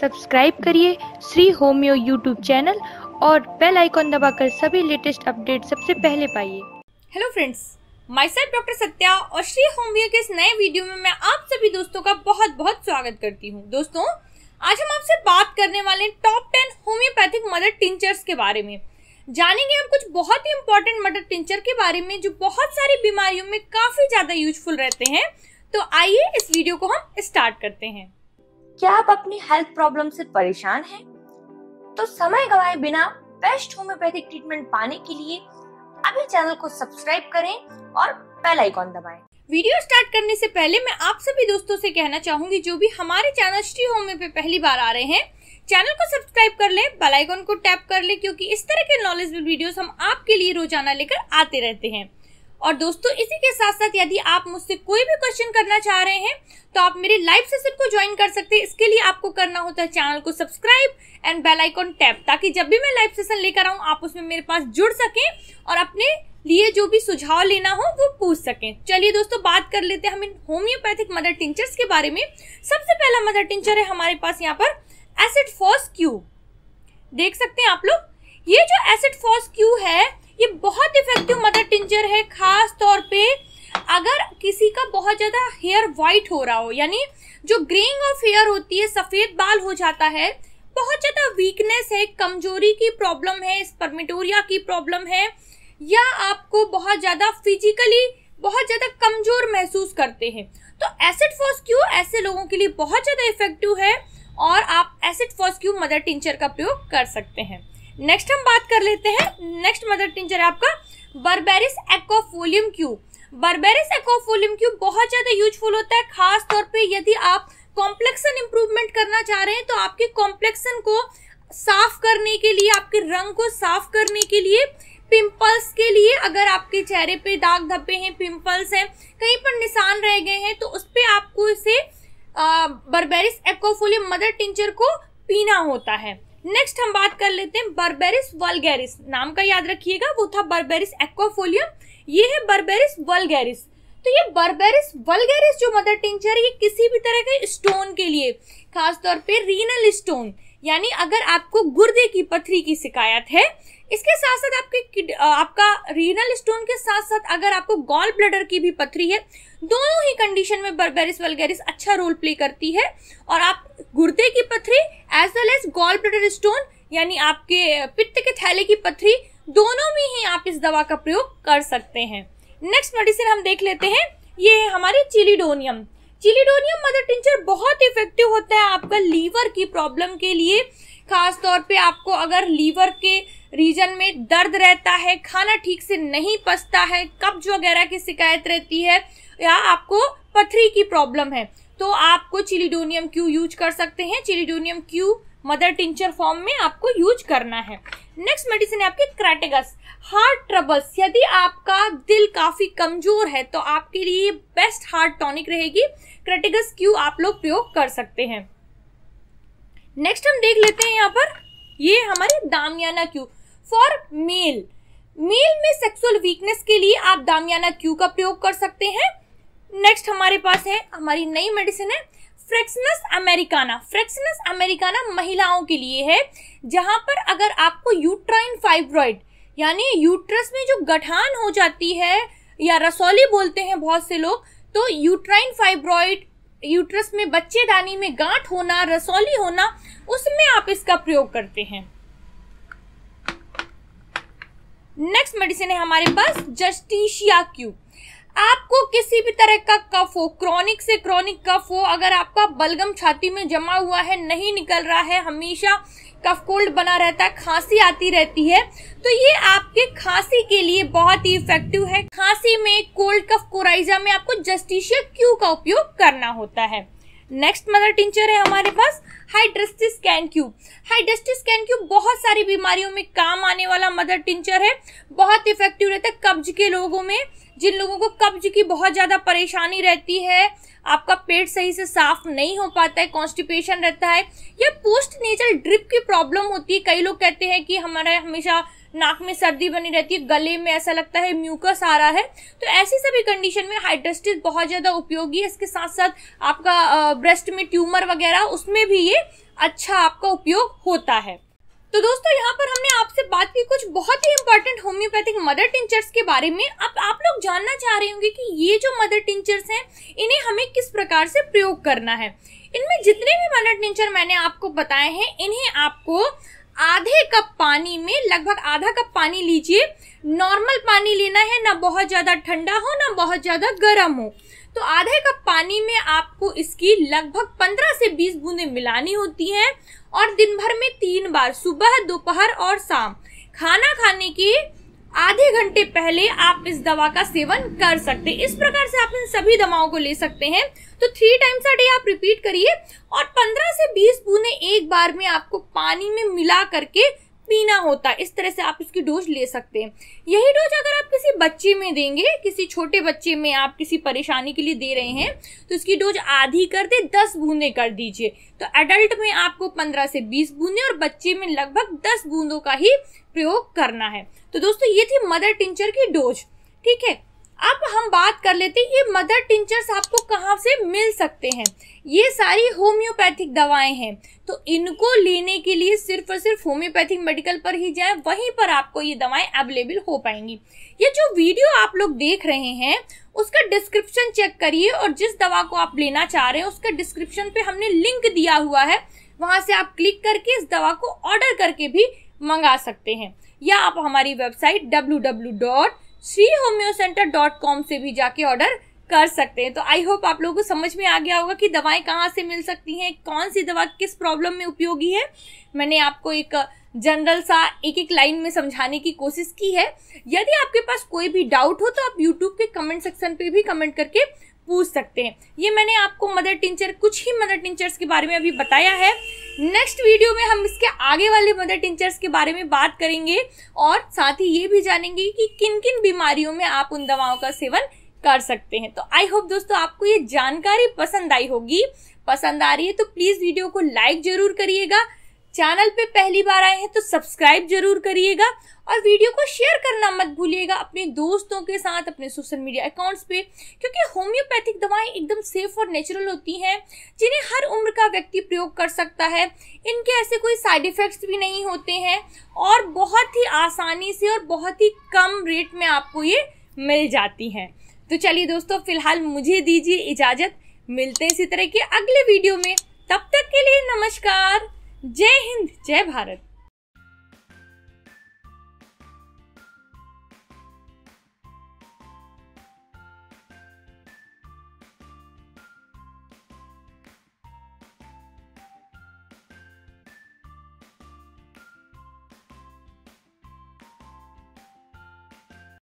Subscribe करिए Shri Homeo YouTube channel और bell icon दबाकर सभी लेटेस्ट अपडेट सबसे पहले पाइए hello friends myself doctor Satya और श्री होम्यो के इस नए वीडियो में मैं आप सभी दोस्तों का बहुत बहुत स्वागत करती हूँ दोस्तों आज हम आपसे बात करने वाले top ten homeopathic mother tinctures के बारे में जानेंगे हम कुछ बहुत ही इम्पोर्टेंट मदर टिंचर के बारे में जो बहुत सारी बीमारियों में काफी ज्यादा यूजफुल रहते हैं तो आइए इस वीडियो को हम स्टार्ट करते हैं क्या आप अपनी हेल्थ प्रॉब्लम से परेशान हैं? तो समय गवाए बिना बेस्ट होम्योपैथिक ट्रीटमेंट पाने के लिए अभी चैनल को सब्सक्राइब करें और बेल आइकॉन दबाएं। वीडियो स्टार्ट करने से पहले मैं आप सभी दोस्तों से कहना चाहूंगी जो भी हमारे चैनल श्री होम्यो पे पहली बार आ रहे हैं चैनल को सब्सक्राइब कर ले बेल आइकॉन को टैप कर ले क्योंकि इस तरह के नॉलेज वीडियोस हम आपके लिए रोजाना लेकर आते रहते हैं और दोस्तों इसी के साथ साथ यदि आप मुझसे कोई भी क्वेश्चन करना चाह रहे हैं तो आप मेरे लाइव सेशन को ज्वाइन कर सकते हैं इसके लिए आपको करना होता है चैनल को subscribe and bell icon tap ताकि जब भी मैं लाइव सेशन लेकर आऊँ आप उसमें मेरे पास जुड़ सकें और अपने लिए जो भी सुझाव लेना हो वो पूछ सकें चलिए दोस्तों बात कर लेते हैं हम इन होम्योपैथिक मदर टिंचर्स के बारे में सबसे पहला मदर टिंचर है हमारे पास यहाँ पर एसिड बहुत ज़्यादा हेयर वाइट हो रहा हो यानी जो ग्रेइंग ऑफ हेयर होती है सफ़ेद बाल हो जाता है बहुत ज़्यादा वीकनेस है कमजोरी की प्रॉब्लम है स्पर्मिटोरिया की प्रॉब्लम है या आपको बहुत ज़्यादा फिजिकली बहुत ज़्यादा कमजोर महसूस करते हैं तो एसिड क्यू ऐसे लोगों के लिए बहुत ज़्यादा इफेक्टिव है और आप एसिड क्यू मदर टिंचर का प्रयोग कर सकते हैं नेक्स्ट हम बात कर लेते हैं नेक्स्ट मदर टिंचर है आपका berberis aquifolium Q berberis aquifolium Q बहुत ज़्यादा यूजफुल होता है खास तौर पे यदि आप कॉम्प्लेक्सन इंप्रूवमेंट करना चाह रहे हैं तो आपके कॉम्प्लेक्सन को साफ करने के लिए आपके रंग को साफ करने के लिए पिंपल्स के लिए अगर आपके चेहरे पे दाग धब्बे हैं पिंपल्स हैं कहीं पर निशान रह गए हैं तो उस पर आपको इसे बर्बेरिस एक्वाफोलियम मदर टिंचर को पीना होता है नेक्स्ट हम बात कर लेते हैं बर्बेरिस वलगेरिस नाम का याद रखिएगा वो था बर्बेरिस एक्वाफोलियम ये है बर्बेरिस वलगेरिस तो ये बर्बेरिस वलगेरिस जो मदर टिंचर है ये किसी भी तरह के स्टोन के लिए खासतौर पे रीनल स्टोन यानी अगर आपको गुर्दे की पथरी की शिकायत है इसके साथ साथ आपके आपका रीनल स्टोन के साथ साथ अगर आपको गॉल ब्लडर की भी पथरी है दोनों ही कंडीशन में बर्बेरिस वलगेरिस अच्छा रोल प्ले करती है और आप गुर्दे की पथरी as well as gallbladder stone यानी आपके पित्त के थैले की पथरी दोनों में ही आप इस दवा का प्रयोग कर सकते हैं नेक्स्ट मेडिसिन हम देख लेते हैं ये है हमारी चिलीडोनियम चिलिडोनियम मदर टिंचर बहुत इफेक्टिव होता है आपका लीवर की प्रॉब्लम के लिए खास तौर पे आपको अगर लीवर के रीजन में दर्द रहता है खाना ठीक से नहीं पचता है कब्ज वगैरह की शिकायत रहती है या आपको पथरी की प्रॉब्लम है तो आपको चिलिडोनियम क्यू यूज कर सकते हैं chelidonium Q mother tincture form में आपको यूज करना है नेक्स्ट मेडिसिन है आपके क्रैटेगस हार्ट ट्रबल्स यदि आपका दिल काफी कमजोर है तो आपके लिए बेस्ट हार्ट टॉनिक रहेगी क्रेटेगस क्यू आप लोग प्रयोग कर सकते हैं नेक्स्ट हम देख लेते हैं यहाँ पर ये हमारे damiana Q for male male में सेक्सुअल वीकनेस के लिए आप दामियाना क्यू का प्रयोग कर सकते हैं नेक्स्ट हमारे पास है हमारी नई मेडिसिन है फ्रेक्सनस अमेरिकाना फ्रेक्सनस अमेरिकाना महिलाओं के लिए है जहां पर अगर आपको यूट्राइन फाइब्रॉइड यानी यूट्रस में जो गठान हो जाती है या रसौली बोलते हैं बहुत से लोग तो यूट्राइन फाइब्रॉइड यूट्रस में बच्चेदानी में गांठ होना रसौली होना उसमें आप इसका प्रयोग करते हैं नेक्स्ट मेडिसिन है हमारे पास जस्टिशिया क्यूब आपको किसी भी तरह का कफ हो क्रॉनिक से क्रॉनिक कफ हो अगर आपका बलगम छाती में जमा हुआ है नहीं निकल रहा है हमेशा कफ कोल्ड बना रहता है खांसी आती रहती है तो ये आपके खांसी के लिए बहुत ही इफेक्टिव है खांसी में कोल्ड कफ कोराइजा में आपको जस्टिशिया क्यू का उपयोग करना होता है नेक्स्ट मदर टिंचर है हमारे पास hydrastis can Q hydrastis can Q बहुत सारी बीमारियों में काम आने वाला मदर टिंचर है बहुत इफेक्टिव रहता है कब्ज के लोगों में जिन लोगों को कब्ज की बहुत ज़्यादा परेशानी रहती है आपका पेट सही से साफ नहीं हो पाता है कॉन्स्टिपेशन रहता है या पोस्ट नेचर ड्रिप की प्रॉब्लम होती है कई लोग कहते हैं कि हमारा हमेशा नाक में सर्दी बनी रहती है गले में ऐसा लगता है म्यूकस आ रहा है तो ऐसी सभी कंडीशन में हाइड्रस्टिस बहुत ज़्यादा उपयोगी है इसके साथ साथ आपका ब्रेस्ट में ट्यूमर वगैरह उसमें भी ये अच्छा आपका उपयोग होता है तो दोस्तों यहाँ पर हमने आपसे बात की कुछ बहुत ही इंपॉर्टेंट होम्योपैथिक मदर टिंचर्स के बारे में अब आप लोग जानना चाह रहे होंगे कि ये जो मदर टिंचर्स हैं इन्हें हमें किस प्रकार से प्रयोग करना है इनमें जितने भी मदर टिंचर मैंने आपको बताए हैं इन्हें आपको आधे कप पानी में लगभग आधा कप पानी लीजिए नॉर्मल पानी लेना है ना बहुत ज़्यादा ठंडा हो ना बहुत ज़्यादा गर्म हो तो आधे कप पानी में आपको इसकी लगभग 15 से 20 बूंदें मिलानी होती हैं और दिन भर में तीन बार सुबह दोपहर और शाम खाना खाने के घंटे पहले आप इस दवा का सेवन कर सकते हैं इस प्रकार से आप इन सभी दवाओं को ले सकते हैं तो थ्री टाइम्स अ डे आप रिपीट करिए और 15 से 20 बूंदे एक बार में आपको पानी में मिला करके पीना होता है इस तरह से आप इसकी डोज ले सकते हैं यही डोज अगर आप किसी बच्चे में देंगे किसी छोटे बच्चे में आप किसी परेशानी के लिए दे रहे हैं तो इसकी डोज आधी कर दे दस बूंदे कर दीजिए तो एडल्ट में आपको पंद्रह से बीस बूंदे और बच्चे में लगभग दस बूंदों का ही प्रयोग करना है तो दोस्तों ये थी मदर टिंचर की डोज ठीक है अब हम बात कर लेते हैं ये मदर टिंचर्स आपको कहाँ से मिल सकते हैं ये सारी होम्योपैथिक दवाएं हैं तो इनको लेने के लिए सिर्फ और सिर्फ होम्योपैथिक मेडिकल पर ही जाएं वहीं पर आपको ये दवाएं अवेलेबल हो पाएंगी ये जो वीडियो आप लोग देख रहे हैं उसका डिस्क्रिप्शन चेक करिए और जिस दवा को आप लेना चाह रहे हैं उसका डिस्क्रिप्शन पे हमने लिंक दिया हुआ है वहां से आप क्लिक करके इस दवा को ऑर्डर करके भी मंगा सकते हैं या आप हमारी website W W dot Shri homeo centre dot com से भी जाके ऑर्डर कर सकते हैं तो आई होप आप लोगों को समझ में आ गया होगा कि दवाएं कहाँ से मिल सकती हैं कौन सी दवा किस प्रॉब्लम में उपयोगी है मैंने आपको एक जनरल सा एक एक लाइन में समझाने की कोशिश की है यदि आपके पास कोई भी डाउट हो तो आप यूट्यूब के कमेंट सेक्शन पे भी कमेंट करके पूछ सकते हैं ये मैंने आपको मदर टीचर कुछ ही मदर टीचर्स के बारे में अभी बताया है नेक्स्ट वीडियो में हम इसके आगे वाले मदर टीचर्स के बारे में बात करेंगे और साथ ही ये भी जानेंगे कि किन किन बीमारियों में आप उन दवाओं का सेवन कर सकते हैं तो आई होप दोस्तों आपको ये जानकारी पसंद आई होगी पसंद आ रही है तो प्लीज़ वीडियो को लाइक जरूर करिएगा चैनल पे पहली बार आए हैं तो सब्सक्राइब जरूर करिएगा और वीडियो को शेयर करना मत भूलिएगा अपने दोस्तों के साथ अपने सोशल मीडिया अकाउंट्स पे क्योंकि होम्योपैथिक दवाएं एकदम सेफ और नेचुरल होती हैं जिन्हें हर उम्र का व्यक्ति प्रयोग कर सकता है इनके ऐसे कोई साइड इफ़ेक्ट्स भी नहीं होते हैं और बहुत ही आसानी से और बहुत ही कम रेट में आपको ये मिल जाती हैं तो चलिए दोस्तों फिलहाल मुझे दीजिए इजाज़त मिलते हैं इसी तरह के अगले वीडियो में तब तक के लिए नमस्कार जय हिंद जय भारत